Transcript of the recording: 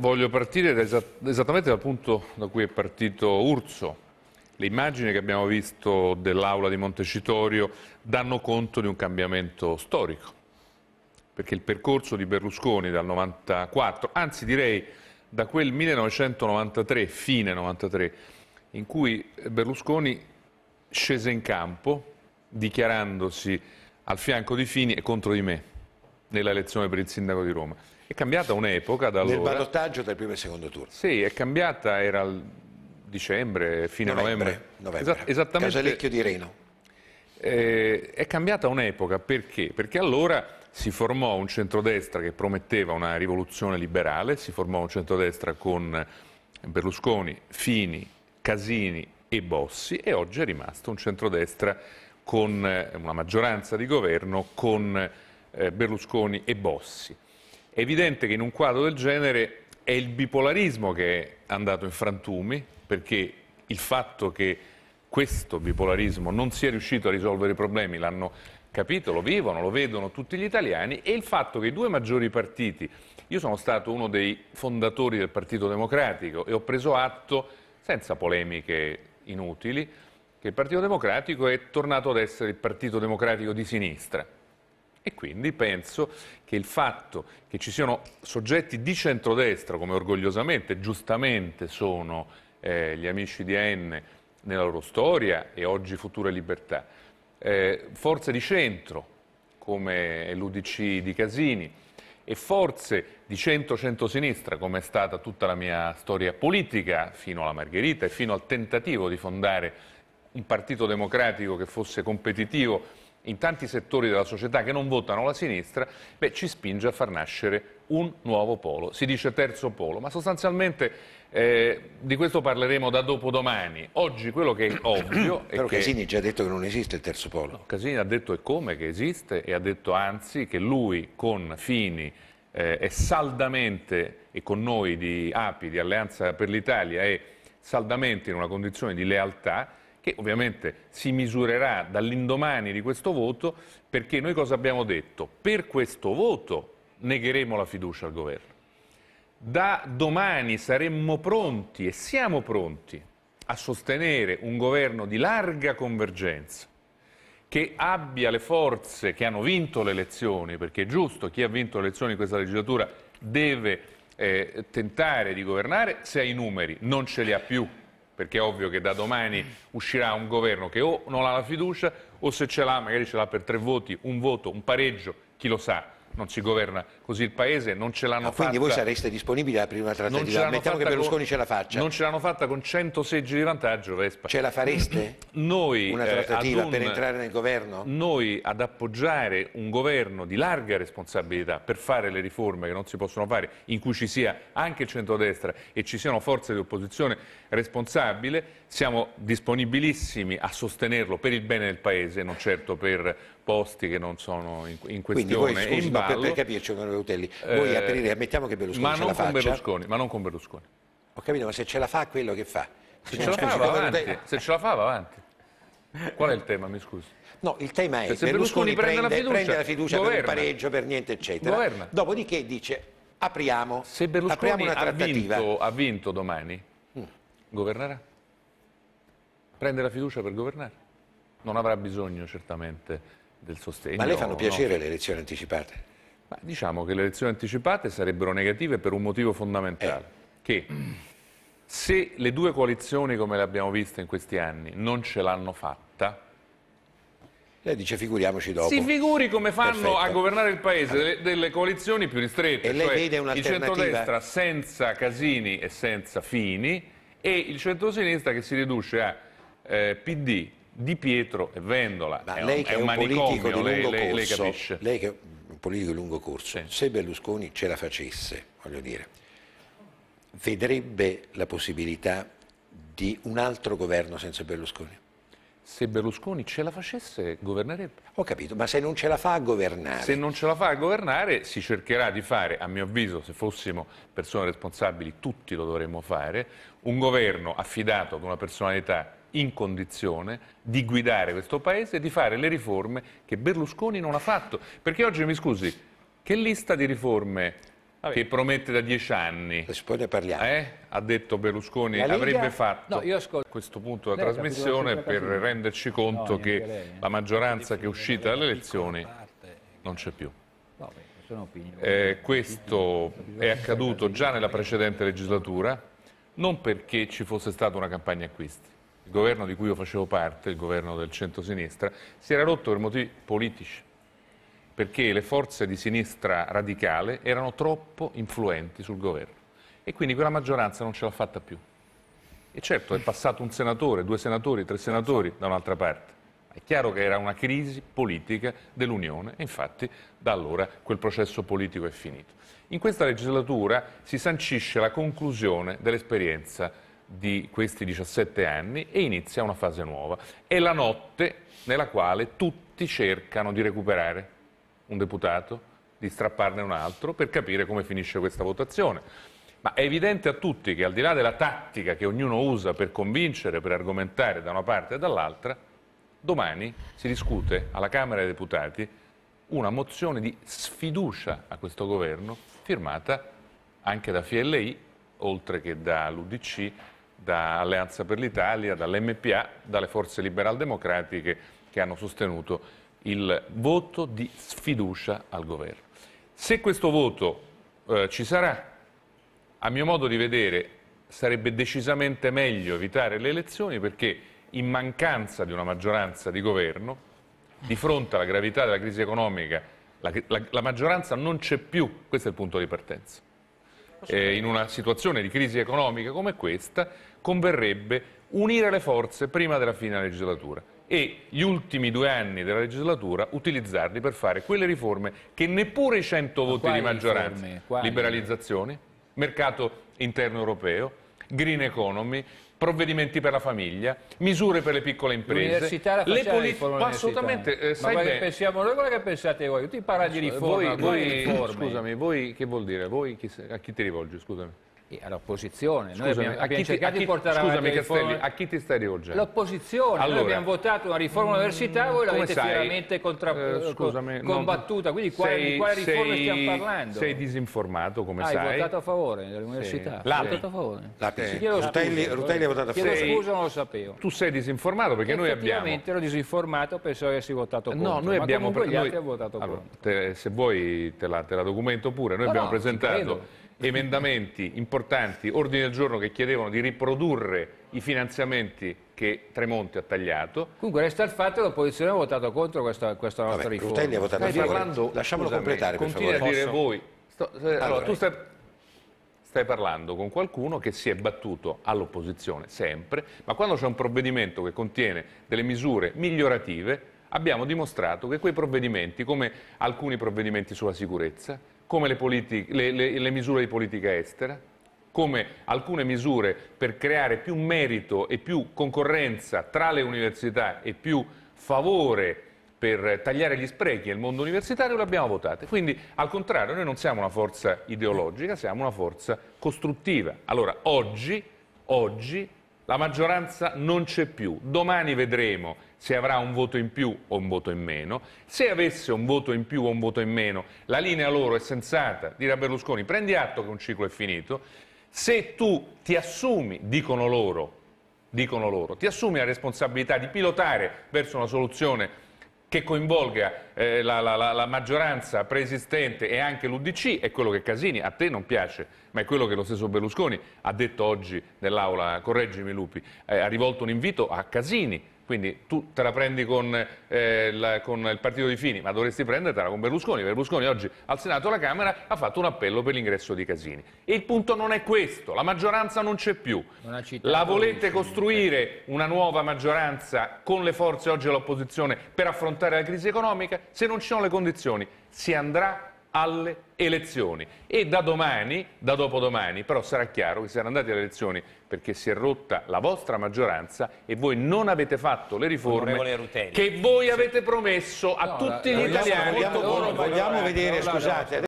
Voglio partire da esatt esattamente dal punto da cui è partito Urso. Le immagini che abbiamo visto dell'aula di Montecitorio danno conto di un cambiamento storico, perché il percorso di Berlusconi dal 1994, anzi direi da quel 1993, fine 93, in cui Berlusconi scese in campo dichiarandosi al fianco di Fini e contro di me nella elezione per il sindaco di Roma. È cambiata un'epoca da allora. Nel ballottaggio tra il primo e il secondo turno. Sì, è cambiata, era dicembre, fine novembre. novembre. novembre. esattamente. Casalecchio di Reno. Eh, è cambiata un'epoca, perché? Perché allora si formò un centrodestra che prometteva una rivoluzione liberale, si formò un centrodestra con Berlusconi, Fini, Casini e Bossi e oggi è rimasto un centrodestra con eh, una maggioranza di governo con eh, Berlusconi e Bossi. È evidente che in un quadro del genere è il bipolarismo che è andato in frantumi, perché il fatto che questo bipolarismo non sia riuscito a risolvere i problemi l'hanno capito, lo vivono, lo vedono tutti gli italiani e il fatto che i due maggiori partiti, io sono stato uno dei fondatori del Partito Democratico e ho preso atto, senza polemiche inutili, che il Partito Democratico è tornato ad essere il Partito Democratico di sinistra. E quindi penso che il fatto che ci siano soggetti di centrodestra, come orgogliosamente, giustamente sono eh, gli amici di AN nella loro storia e oggi Future Libertà, eh, forze di centro, come l'UDC di Casini, e forze di centro-centrosinistra, come è stata tutta la mia storia politica, fino alla Margherita e fino al tentativo di fondare un partito democratico che fosse competitivo in tanti settori della società che non votano la sinistra, beh, ci spinge a far nascere un nuovo polo. Si dice terzo polo, ma sostanzialmente eh, di questo parleremo da dopodomani. Oggi quello che è ovvio è Però che... Casini ha già detto che non esiste il terzo polo. No, Casini ha detto e come che esiste e ha detto anzi che lui con Fini eh, è saldamente, e con noi di API, di Alleanza per l'Italia, è saldamente in una condizione di lealtà che ovviamente si misurerà dall'indomani di questo voto, perché noi cosa abbiamo detto? Per questo voto negheremo la fiducia al governo. Da domani saremmo pronti e siamo pronti a sostenere un governo di larga convergenza che abbia le forze che hanno vinto le elezioni, perché è giusto, chi ha vinto le elezioni in questa legislatura deve eh, tentare di governare se ha i numeri, non ce li ha più perché è ovvio che da domani uscirà un governo che o non ha la fiducia o se ce l'ha magari ce l'ha per tre voti, un voto, un pareggio, chi lo sa. Non si governa così il paese, non ce l'hanno no, ah, fatta. Quindi voi sareste disponibili ad aprire una trattativa? Mettiamo che Berlusconi con... ce la faccia. Non ce l'hanno fatta con 100 seggi di vantaggio, Vespa. Ce la fareste? Noi, una eh, trattativa eh, un... per entrare nel governo? Noi ad appoggiare un governo di larga responsabilità per fare le riforme che non si possono fare, in cui ci sia anche il centrodestra e ci siano forze di opposizione responsabile, siamo disponibilissimi a sostenerlo per il bene del Paese, non certo per posti che non sono in, in questione. Quindi voi, scusi, in ballo, per, per, capirci, onorevole Utelli, voi eh, aprire, ammettiamo che Berlusconi ma non la con Berlusconi, ma non con Berlusconi. Ho capito, ma se ce la fa, quello che fa. Se, se, ce, la fa, avanti, se ce la fa va avanti. Qual è il tema, mi scusi? No, il tema è che Berlusconi, Berlusconi prende, prende, la fiducia, prende la fiducia per un pareggio, per niente, eccetera. Governa. Dopodiché dice, apriamo, se apriamo una trattativa. Ha vinto, ha vinto domani, governerà. Prende la fiducia per governare. Non avrà bisogno certamente del sostegno. Ma a lei fanno piacere no? le elezioni anticipate? Ma diciamo che le elezioni anticipate sarebbero negative per un motivo fondamentale. Eh. Che se le due coalizioni, come le abbiamo viste in questi anni, non ce l'hanno fatta... Lei dice figuriamoci dopo. Si figuri come fanno Perfetto. a governare il paese delle, delle coalizioni più ristrette. E lei cioè vede un'alternativa? Il centrodestra senza Casini e senza Fini e il centrosinistra che si riduce a eh, PD, Di Pietro e Vendola. Ma è lei un, che è un, politico di lei, lungo lei, lei, corso, lei, lei che è un politico di lungo corso, sì. se Berlusconi ce la facesse, voglio dire, vedrebbe la possibilità di un altro governo senza Berlusconi? se Berlusconi ce la facesse, governerebbe. Ho capito, ma se non ce la fa a governare? Se non ce la fa a governare, si cercherà di fare, a mio avviso, se fossimo persone responsabili, tutti lo dovremmo fare, un governo affidato ad una personalità in condizione di guidare questo paese e di fare le riforme che Berlusconi non ha fatto. Perché oggi, mi scusi, che lista di riforme Vabbè. che promette da dieci anni. Adesso poi ne parliamo. Eh? Ha detto Berlusconi, che avrebbe fatto no, ascol... questo punto della trasmissione per renderci conto no, che lei, la maggioranza che è uscita dalle elezioni parte... non c'è più. No, beh, eh, questo è accaduto già nella precedente legislatura, non perché ci fosse stata una campagna acquisti. Il governo di cui io facevo parte, il governo del centro-sinistra, si era rotto per motivi politici perché le forze di sinistra radicale erano troppo influenti sul governo e quindi quella maggioranza non ce l'ha fatta più. E certo è passato un senatore, due senatori, tre senatori da un'altra parte. È chiaro che era una crisi politica dell'Unione e infatti da allora quel processo politico è finito. In questa legislatura si sancisce la conclusione dell'esperienza di questi 17 anni e inizia una fase nuova. È la notte nella quale tutti cercano di recuperare un deputato, di strapparne un altro per capire come finisce questa votazione. Ma è evidente a tutti che al di là della tattica che ognuno usa per convincere, per argomentare da una parte e dall'altra, domani si discute alla Camera dei Deputati una mozione di sfiducia a questo governo firmata anche da FLI, oltre che dall'UDC, da Alleanza per l'Italia, dall'MPA, dalle forze liberal democratiche che hanno sostenuto il voto di sfiducia al governo. Se questo voto eh, ci sarà, a mio modo di vedere, sarebbe decisamente meglio evitare le elezioni perché in mancanza di una maggioranza di governo, di fronte alla gravità della crisi economica, la, la, la maggioranza non c'è più, questo è il punto di partenza. Eh, in una situazione di crisi economica come questa, converrebbe unire le forze prima della fine della legislatura e gli ultimi due anni della legislatura utilizzarli per fare quelle riforme che neppure i 100 voti di maggioranza, liberalizzazioni, mercato interno europeo, green economy, provvedimenti per la famiglia, misure per le piccole imprese. La le politiche assolutamente eh, sai Ma bene. pensiamo noi, quella che pensate voi? Tu parla di riforme, voi, voi, riforma. Scusami, voi che vuol dire? Voi chi, a chi ti rivolgi, scusami? All'opposizione, noi abbiamo, abbiamo ti, cercato chi, di portare scusami, Castelli, a chi ti stai rivolgendo? L'opposizione, allora, noi abbiamo votato una riforma mm, universitaria, voi l'avete chiaramente contra... Eh, combattuta, non... quindi quale, di quale riforma sei, stiamo parlando? Sei disinformato, come ah, sai. Hai votato a favore dell'università? Sì. Hai votato a favore? Sì, chiedo Rutelli, Rutelli ha votato a favore. Chiedo scusa, non lo sapevo. Tu sei disinformato perché noi abbiamo... Effettivamente ero disinformato, pensavo di avessi votato eh, contro, no, noi abbiamo... gli altri hanno votato contro. Se vuoi te la documento pure, noi abbiamo presentato emendamenti importanti, ordini del giorno che chiedevano di riprodurre i finanziamenti che Tremonti ha tagliato. Comunque resta il fatto che l'opposizione ha votato contro questa, questa nostra Vabbè, riforma. Rutelli ha votato Stai parlando, lasciamolo scusami, completare per favore. a dire voi. Sto, allora, eh, allora, tu stai, stai parlando con qualcuno che si è battuto all'opposizione sempre, ma quando c'è un provvedimento che contiene delle misure migliorative, abbiamo dimostrato che quei provvedimenti, come alcuni provvedimenti sulla sicurezza, come le, le, le, le misure di politica estera, come alcune misure per creare più merito e più concorrenza tra le università e più favore per tagliare gli sprechi nel mondo universitario le abbiamo votate. Quindi, al contrario, noi non siamo una forza ideologica, siamo una forza costruttiva. Allora, oggi, oggi la maggioranza non c'è più. Domani vedremo se avrà un voto in più o un voto in meno. Se avesse un voto in più o un voto in meno, la linea loro è sensata, dirà Berlusconi, prendi atto che un ciclo è finito, se tu ti assumi, dicono loro, dicono loro ti assumi la responsabilità di pilotare verso una soluzione che coinvolga eh, la, la, la, maggioranza preesistente e anche l'Udc è quello che Casini a te non piace, ma è quello che lo stesso Berlusconi ha detto oggi nell'Aula, correggimi Lupi, eh, ha rivolto un invito a Casini quindi tu te la prendi con, eh, la, con il partito di Fini, ma dovresti prendertela con Berlusconi. Berlusconi oggi al Senato e alla Camera ha fatto un appello per l'ingresso di Casini. E il punto non è questo, la maggioranza non c'è più. Non la volete costruire eh. una nuova maggioranza con le forze oggi all'opposizione per affrontare la crisi economica? Se non ci sono le condizioni si andrà alle elezioni. E da domani, da dopodomani, però sarà chiaro che siete andati alle elezioni perché si è rotta la vostra maggioranza e voi non avete fatto le riforme che voi avete promesso a no, tutti gli italiani. Vogliamo, vogliamo, vogliamo vedere, scusate...